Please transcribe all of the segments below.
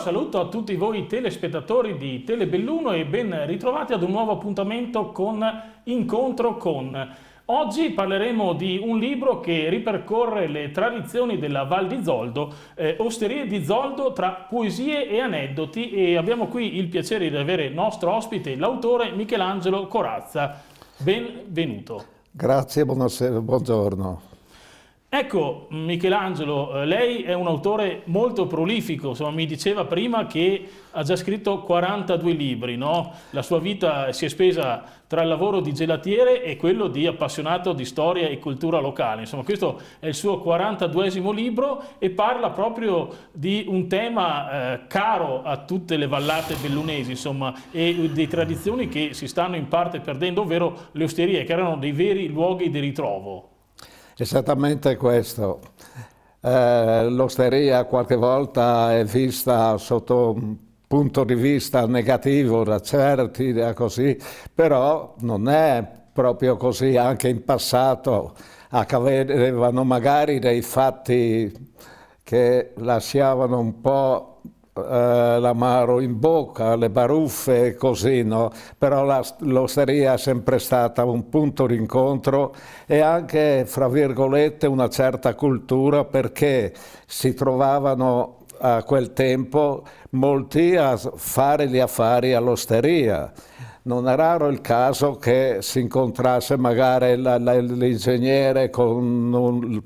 Ciao, saluto a tutti voi telespettatori di Telebelluno e ben ritrovati ad un nuovo appuntamento con Incontro con. Oggi parleremo di un libro che ripercorre le tradizioni della Val di Zoldo, eh, Osterie di Zoldo tra poesie e aneddoti e abbiamo qui il piacere di avere il nostro ospite l'autore Michelangelo Corazza. Benvenuto. Grazie, buonasera, buongiorno. Ecco, Michelangelo, eh, lei è un autore molto prolifico, insomma, mi diceva prima che ha già scritto 42 libri, no? la sua vita si è spesa tra il lavoro di gelatiere e quello di appassionato di storia e cultura locale. Insomma, questo è il suo 42esimo libro e parla proprio di un tema eh, caro a tutte le vallate bellunesi insomma, e di tradizioni che si stanno in parte perdendo, ovvero le osterie, che erano dei veri luoghi di ritrovo. Esattamente questo. Eh, l'osteria qualche volta è vista sotto un punto di vista negativo da certi, da così, però non è proprio così anche in passato accadevano magari dei fatti che lasciavano un po' Eh, l'amaro in bocca, le baruffe e così, no? però l'osteria è sempre stata un punto d'incontro e anche, fra virgolette, una certa cultura perché si trovavano a quel tempo molti a fare gli affari all'osteria. Non è raro il caso che si incontrasse magari l'ingegnere con un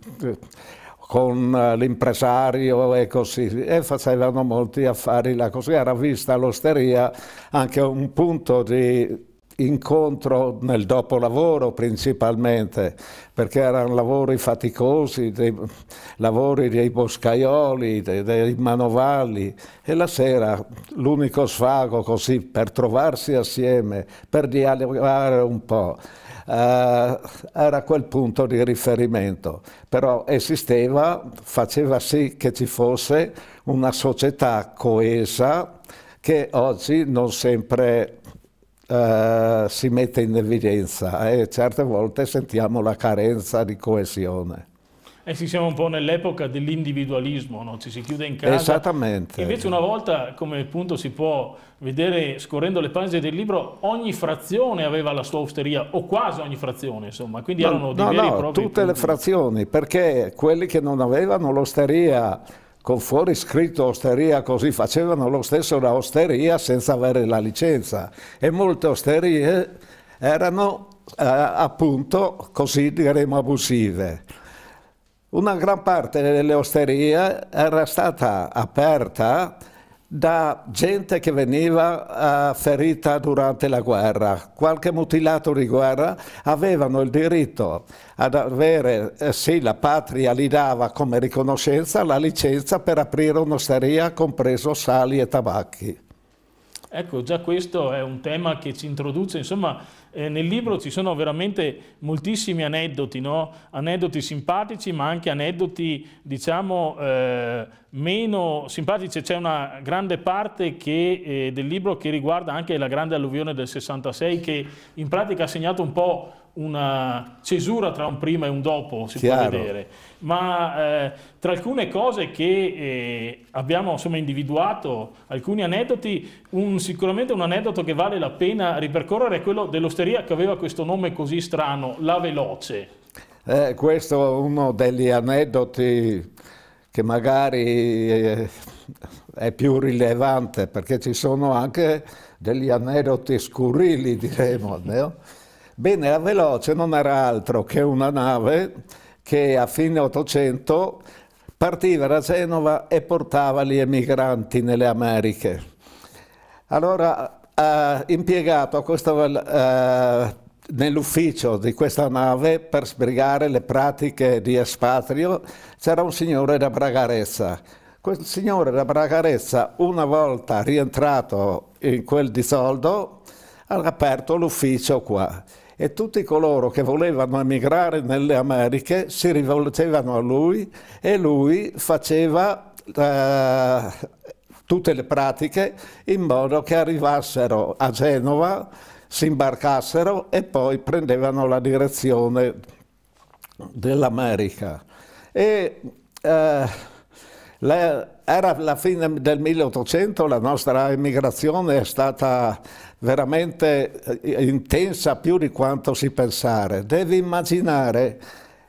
con eh, l'impresario e così, e facevano molti affari là così. Era vista l'osteria anche un punto di incontro nel dopolavoro principalmente, perché erano lavori faticosi, dei, lavori dei boscaioli, dei, dei manovali e la sera l'unico svago così per trovarsi assieme, per dialogare un po'. Eh, era quel punto di riferimento, però esisteva, faceva sì che ci fosse una società coesa che oggi non sempre eh, si mette in evidenza e eh, certe volte sentiamo la carenza di coesione. E eh ci siamo un po' nell'epoca dell'individualismo, no? ci si chiude in casa. Esattamente. Invece una volta, come appunto si può vedere scorrendo le pagine del libro, ogni frazione aveva la sua osteria, o quasi ogni frazione, insomma, quindi no, erano dei no, veri no, e propri... tutte punti. le frazioni, perché quelli che non avevano l'osteria con fuori scritto osteria così facevano lo stesso da osteria senza avere la licenza e molte osterie erano eh, appunto così diremo abusive. Una gran parte delle osterie era stata aperta da gente che veniva uh, ferita durante la guerra, qualche mutilato di guerra, avevano il diritto ad avere, eh, sì la patria gli dava come riconoscenza la licenza per aprire un'osteria compreso sali e tabacchi. Ecco, già questo è un tema che ci introduce, insomma, eh, nel libro ci sono veramente moltissimi aneddoti, no? aneddoti simpatici ma anche aneddoti diciamo eh, meno simpatici. C'è una grande parte che, eh, del libro che riguarda anche la grande alluvione del 66 che in pratica ha segnato un po' una cesura tra un prima e un dopo, si Chiaro. può vedere. Ma eh, tra alcune cose che eh, abbiamo insomma, individuato, alcuni aneddoti, un, sicuramente un aneddoto che vale la pena ripercorrere è quello dello stesso pizzeria che aveva questo nome così strano, La Veloce? Eh, questo è uno degli aneddoti che magari eh, è più rilevante, perché ci sono anche degli aneddoti scurrili, diremo. no? Bene, la Veloce non era altro che una nave che a fine 800 partiva da Genova e portava gli emigranti nelle Americhe. Allora ha eh, impiegato questo, eh, nell'ufficio di questa nave per sbrigare le pratiche di espatrio c'era un signore da Bragarezza. Questo signore da Bragarezza, una volta rientrato in quel disoldo, ha aperto l'ufficio qua e tutti coloro che volevano emigrare nelle Americhe si rivolgevano a lui e lui faceva eh, tutte le pratiche in modo che arrivassero a Genova, si imbarcassero e poi prendevano la direzione dell'America. E, eh, la, era la fine del 1800, la nostra emigrazione è stata veramente eh, intensa più di quanto si pensare. Devi immaginare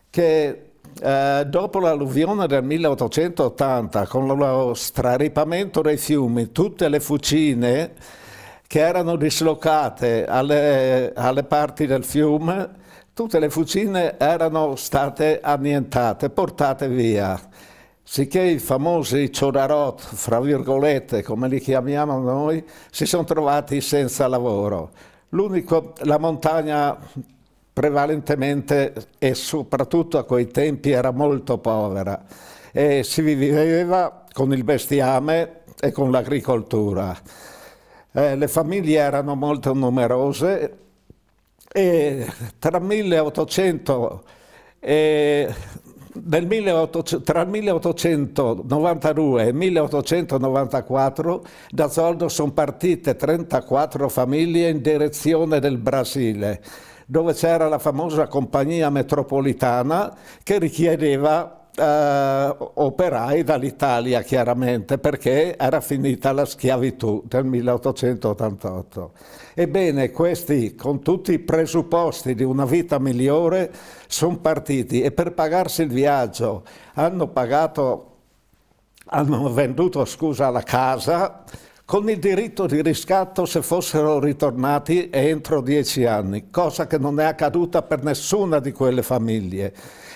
che eh, dopo l'alluvione del 1880, con lo straripamento dei fiumi, tutte le fucine che erano dislocate alle, alle parti del fiume, tutte le fucine erano state annientate, portate via. Sicché i famosi Ciorarot, fra virgolette, come li chiamiamo noi, si sono trovati senza lavoro. L'unico, la montagna prevalentemente e soprattutto a quei tempi era molto povera e si viveva con il bestiame e con l'agricoltura. Eh, le famiglie erano molto numerose e tra, 1800 e 1800, tra il 1892 e il 1894 da Zoldo sono partite 34 famiglie in direzione del Brasile dove c'era la famosa compagnia metropolitana che richiedeva eh, operai dall'Italia chiaramente perché era finita la schiavitù del 1888. Ebbene, questi con tutti i presupposti di una vita migliore sono partiti e per pagarsi il viaggio hanno pagato hanno venduto scusa la casa con il diritto di riscatto se fossero ritornati entro dieci anni, cosa che non è accaduta per nessuna di quelle famiglie.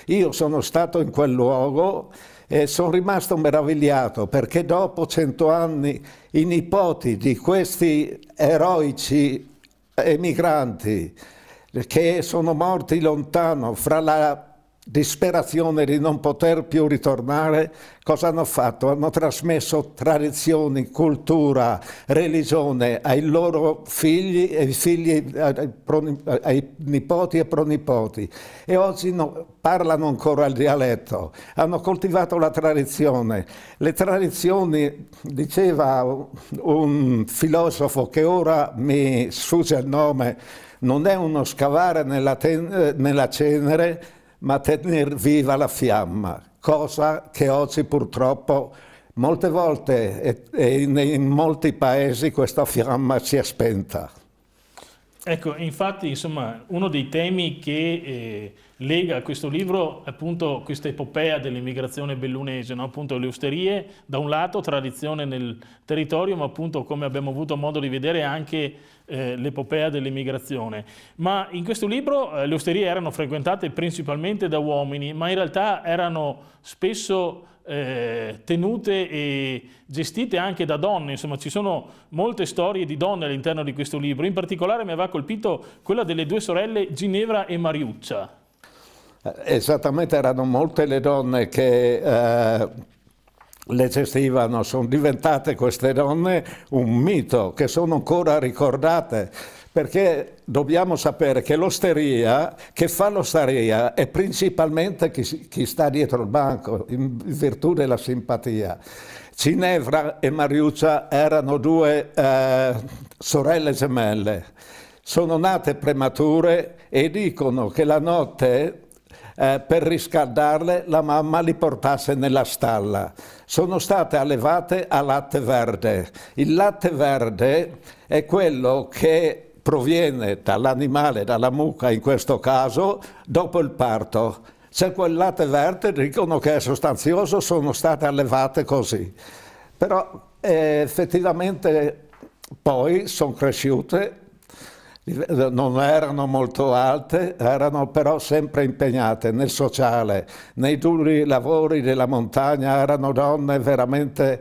Io sono stato in quel luogo e sono rimasto meravigliato perché dopo cento anni i nipoti di questi eroici emigranti che sono morti lontano fra la disperazione di non poter più ritornare, cosa hanno fatto? Hanno trasmesso tradizioni, cultura, religione ai loro figli, e figli, ai, ai nipoti e pronipoti. E oggi no, parlano ancora il dialetto, hanno coltivato la tradizione. Le tradizioni, diceva un filosofo che ora mi sfugge il nome, non è uno scavare nella, nella cenere, ma tenere viva la fiamma, cosa che oggi purtroppo molte volte e in molti paesi questa fiamma si è spenta. Ecco, infatti, insomma, uno dei temi che eh, lega questo libro, appunto questa epopea dell'immigrazione bellunese, no? appunto le osterie, da un lato tradizione nel territorio, ma appunto come abbiamo avuto modo di vedere anche eh, l'epopea dell'immigrazione. Ma in questo libro eh, le osterie erano frequentate principalmente da uomini, ma in realtà erano spesso eh, tenute e gestite anche da donne, insomma ci sono molte storie di donne all'interno di questo libro, in particolare mi aveva colpito quella delle due sorelle Ginevra e Mariuccia. Eh, esattamente erano molte le donne che eh, le gestivano, sono diventate queste donne un mito, che sono ancora ricordate, perché dobbiamo sapere che l'osteria, che fa l'osteria, è principalmente chi, chi sta dietro il banco, in virtù della simpatia. Ginevra e Mariuccia erano due eh, sorelle gemelle, sono nate premature e dicono che la notte eh, per riscaldarle la mamma li portasse nella stalla. Sono state allevate a latte verde. Il latte verde è quello che proviene dall'animale, dalla mucca in questo caso, dopo il parto. Se quel latte verde dicono che è sostanzioso, sono state allevate così. Però eh, effettivamente poi sono cresciute non erano molto alte, erano però sempre impegnate nel sociale, nei duri lavori della montagna, erano donne veramente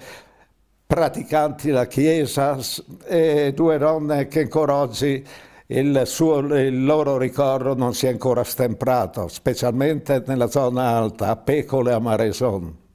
praticanti la Chiesa e due donne che ancora oggi il, suo, il, loro ricordo non si è ancora stemprato, specialmente nella zona alta, a Pecole e a Mareson.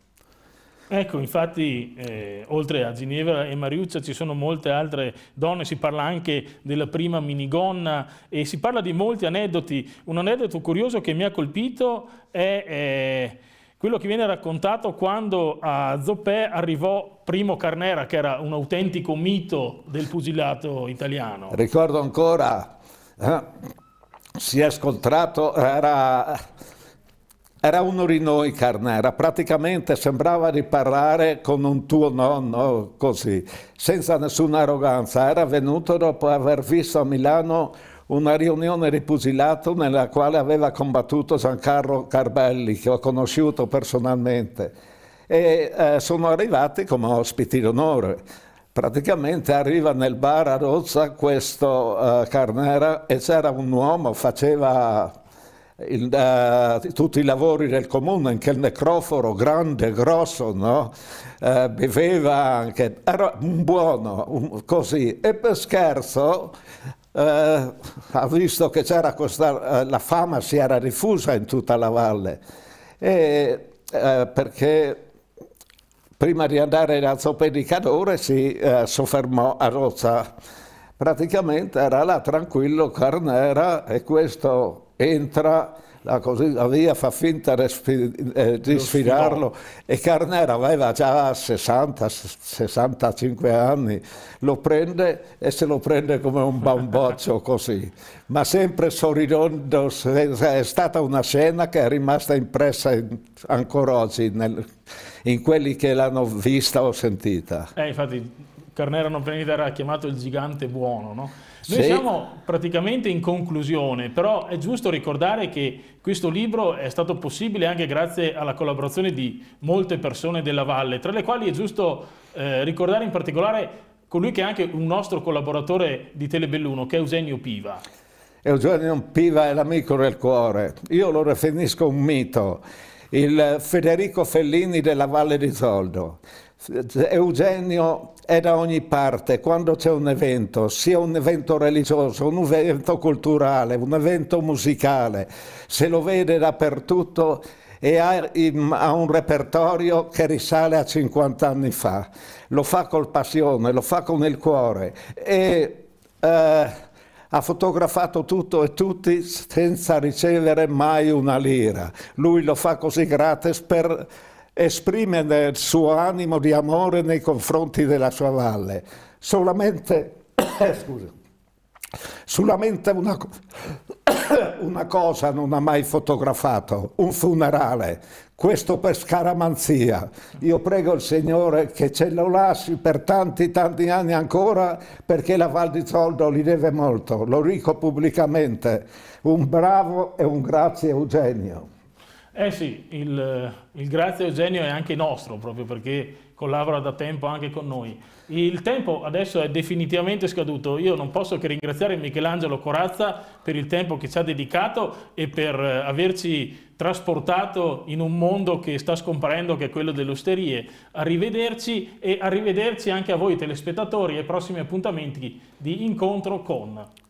Ecco, infatti, eh, oltre a Ginevra e Mariuccia ci sono molte altre donne, si parla anche della prima minigonna e si parla di molti aneddoti. Un aneddoto curioso che mi ha colpito è... Eh, quello che viene raccontato quando a Zoppè arrivò Primo Carnera, che era un autentico mito del pugilato italiano. Ricordo ancora, eh, si è scontrato, era era uno di noi Carnera, praticamente sembrava di parlare con un tuo nonno così, senza nessuna arroganza. Era venuto dopo aver visto a Milano una riunione di pugilato nella quale aveva combattuto Giancarlo Carbelli, che ho conosciuto personalmente. E eh, sono arrivati come ospiti d'onore praticamente arriva nel bar a Rozza questo uh, Carnera e c'era un uomo, faceva il, uh, tutti i lavori del comune, anche il necroforo grande, grosso, no? uh, beveva anche, era un buono, un, così. E per scherzo uh, ha visto che c'era questa, la fama si era diffusa in tutta la valle, e, perché prima di andare da Zopedicadore si soffermò a Rozza. Praticamente era là tranquillo Carnera e questo entra la, così, la via fa finta respi, eh, di sfidarlo e Carnera aveva già 60-65 anni, lo prende e se lo prende come un bamboccio così, ma sempre sorridendo, è stata una scena che è rimasta impressa in, ancora oggi nel, in quelli che l'hanno vista o sentita. Eh, infatti Carnera non venire era chiamato il gigante buono. No? Noi sì. siamo praticamente in conclusione, però è giusto ricordare che questo libro è stato possibile anche grazie alla collaborazione di molte persone della Valle, tra le quali è giusto eh, ricordare in particolare colui che è anche un nostro collaboratore di Telebelluno, che è Eugenio Piva. Eugenio Piva è l'amico del cuore, io lo definisco un mito, il Federico Fellini della Valle di Zoldo. Eugenio è da ogni parte, quando c'è un evento, sia un evento religioso, un evento culturale, un evento musicale, se lo vede dappertutto e ha, ha, un repertorio che risale a 50 anni fa. Lo fa col passione, lo fa con il cuore e eh, ha fotografato tutto e tutti senza ricevere mai una lira. Lui lo fa così gratis per esprime il suo animo di amore nei confronti della sua valle. Solamente, scusa, solamente una, una cosa non ha mai fotografato, un funerale, questo per scaramanzia. Io prego il Signore che ce lo lasci per tanti, tanti anni ancora, perché la Val di Zoldo li deve molto, lo dico pubblicamente. Un bravo e un grazie Eugenio. Eh sì, il, il grazie Eugenio è anche nostro, proprio perché collabora da tempo anche con noi. Il tempo adesso è definitivamente scaduto, io non posso che ringraziare Michelangelo Corazza per il tempo che ci ha dedicato e per eh, averci trasportato in un mondo che sta scomparendo, che è quello delle osterie. Arrivederci e arrivederci anche a voi telespettatori ai prossimi appuntamenti di incontro con...